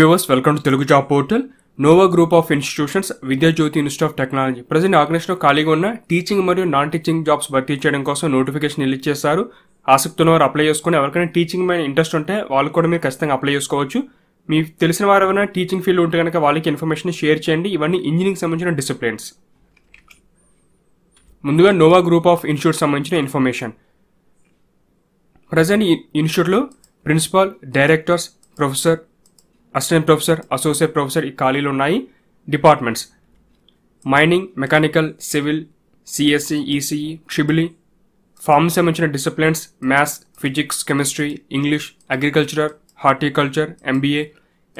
viewers welcome to Telugu job portal Nova group of institutions Vidyajyothi institute of technology present ఆగస్టులో ఖాళీగా ఉన్న teaching మరియు non teaching jobs భర్తీ చేయడం కోసం నోటిఫికేషన్ రిలీజ్ చేశారు ఆసక్తి ఉన్నవారు అప్లై చేసుకుని ఎవరికైనా టీచింగ్ మీద ఇంట్రెస్ట్ ఉంటే వాళ్ళు కూడా మీరు ఖచ్చితంగా అప్లై చేసుకోవచ్చు మీకు తెలిసిన వారు ఎవరైనా టీచింగ్ ఫీల్డ్ ఉంటే కనుక వాళ్ళకి ఇన్ఫర్మేషన్ షేర్ చేయండి ఇవన్నీ ఇంజనీరింగ్ సంబంధించిన డిసిప్లిన్స్ ముందుగా నోవా గ్రూప్ ఆఫ్ ఇన్స్టిట్యూట్ సంబంధించిన ఇన్ఫర్మేషన్ ప్రజెంట్ ఇన్స్టిట్యూట్లో principal directors professor assistant professor associate professor ఈ ఖాళీలు ఉన్నాయి departments mining mechanical civil CSE ECE షిబిలి ఫార్మ్ సంబంధించిన disciplines maths physics chemistry English agriculture horticulture MBA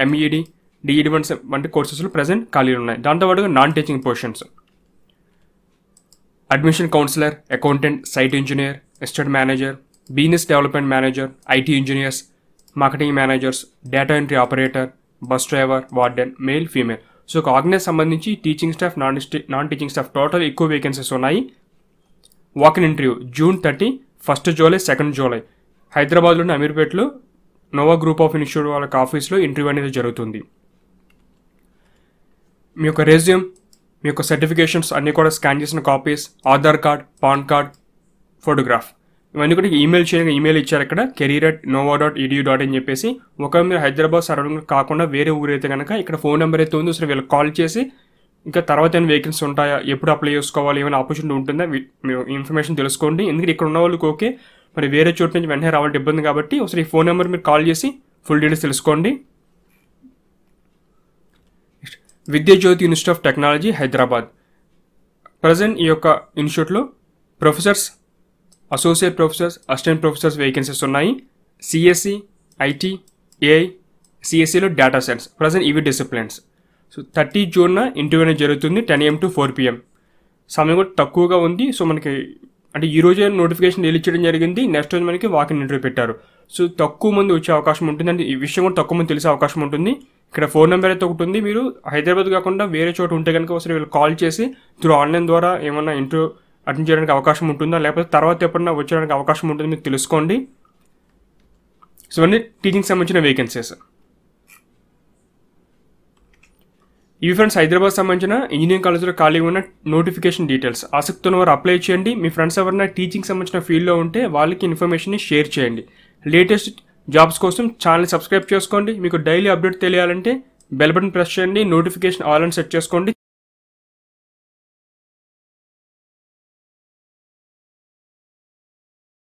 MEd DEd వంటి వంటి కోర్సెస్లు ప్రజెంట్ ఖాళీలు ఉన్నాయి దాంతోపాటు non teaching positions admission counsellor accountant site engineer estate manager business development manager IT engineers marketing managers data entry operator bus driver warden male female so కాగ్నెస్ సంబంధించి teaching staff non non teaching staff total ఎక్కువ vacancies ఉన్నాయి walk in interview June thirty first July second July హైదరాబాద్లోని అమీర్పేట్లో Nova group of institute వాళ్ళ ఆఫీస్లో interview అనేది జరుగుతుంది మీ యొక్క రెజ్యూమ్ మీ యొక్క సర్టిఫికేషన్స్ అన్నీ కూడా స్కాన్ చేసిన copies Aadhaar card PAN card photograph ఇవన్నీ కూడా ఈమెయిల్ చేయగా ఈమెయిల్ ఇచ్చారు ఇక్కడ career at Nova dot EDU dot అని చెప్పేసి ఒక మీరు హైదరాబాద్ సరౌండింగ్ కాకుండా వేరే ఊరైతే కనుక ఇక్కడ ఫోన్ నెంబర్ అయితే ఉందో సరే వీళ్ళకి కాల్ చేసి ఇంకా తర్వాత ఏమైనా వేకెన్సీ ఉంటాయా ఎప్పుడు అప్లై చేసుకోవాలి ఏమైనా ఆపర్చునిటీ ఉంటుందా ఇన్ఫర్మేషన్ తెలుసుకోండి ఎందుకంటే ఇక్కడ ఉన్న వాళ్ళకి ఓకే మరి వేరే చోటు నుంచి వెంటనే రావాలంటే ఇబ్బంది కాబట్టి ఒకసారి ఈ ఫోన్ నెంబర్ మీరు కాల్ చేసి ఫుల్ డీటెయిల్స్ తెలుసుకోండి Vidya Jyothi institute of technology Hyderabad present ఈ యొక్క ఇన్స్టిట్యూట్లో professors associate professors assistant professors vacancies ఉన్నాయి సిఎస్సి ఐటీ ఏఐ సిఎస్సిలో డేటా సైన్స్ ప్రజెంట్ ఇవి డిసిప్లిన్స్ సో థర్టీ జూన్న ఇంటర్వ్యూ అనేది జరుగుతుంది ten AM to four PM సమయం కూడా తక్కువగా ఉంది సో మనకి అంటే ఈ రోజే నోటిఫికేషన్ రిలీజ్ చేయడం జరిగింది నెక్స్ట్ రోజు మనకి వాకింగ్ ఇంటర్వ్యూ పెట్టారు సో తక్కువ మంది వచ్చే అవకాశం ఉంటుంది అంటే ఈ విషయం కూడా తక్కువ మంది తెలిసే అవకాశం ఉంటుంది ఇక్కడ ఫోన్ నెంబర్ అయితే ఒకటి ఉంది మీరు హైదరాబాద్ కాకుండా వేరే చోట ఉంటే కనుక ఒకసారి వీళ్ళు కాల్ చేసి త్రూ ఆన్లైన్ ద్వారా ఏమైనా ఇంటర్వ్యూ అటెండ్ చేయడానికి అవకాశం ఉంటుందా లేకపోతే తర్వాత ఎప్పుడన్నా వచ్చేయడానికి అవకాశం ఉంటుందో మీకు తెలుసుకోండి సో ఇవన్నీ టీచింగ్ సంబంధించిన వేకెన్సీస్ ఇవి ఫ్రెండ్స్ హైదరాబాద్ సంబంధించిన ఇంజనీరింగ్ కాలేజీలో ఖాళీ ఉన్న నోటిఫికేషన్ డీటెయిల్స్ ఆసక్తి ఉన్న వారు అప్లై చేయండి మీ ఫ్రెండ్స్ ఎవరైనా టీచింగ్ సంబంధించిన ఫీల్డ్లో ఉంటే వాళ్ళకి ఇన్ఫర్మేషన్ని షేర్ చేయండి లేటెస్ట్ జాబ్స్ కోసం ఛానల్ సబ్స్క్రైబ్ చేసుకోండి మీకు డైలీ అప్డేట్ తెలియాలంటే బెల్ బటన్ ప్రెస్ చేయండి నోటిఫికేషన్ ఆల్ అండ్ సెట్ చేసుకోండి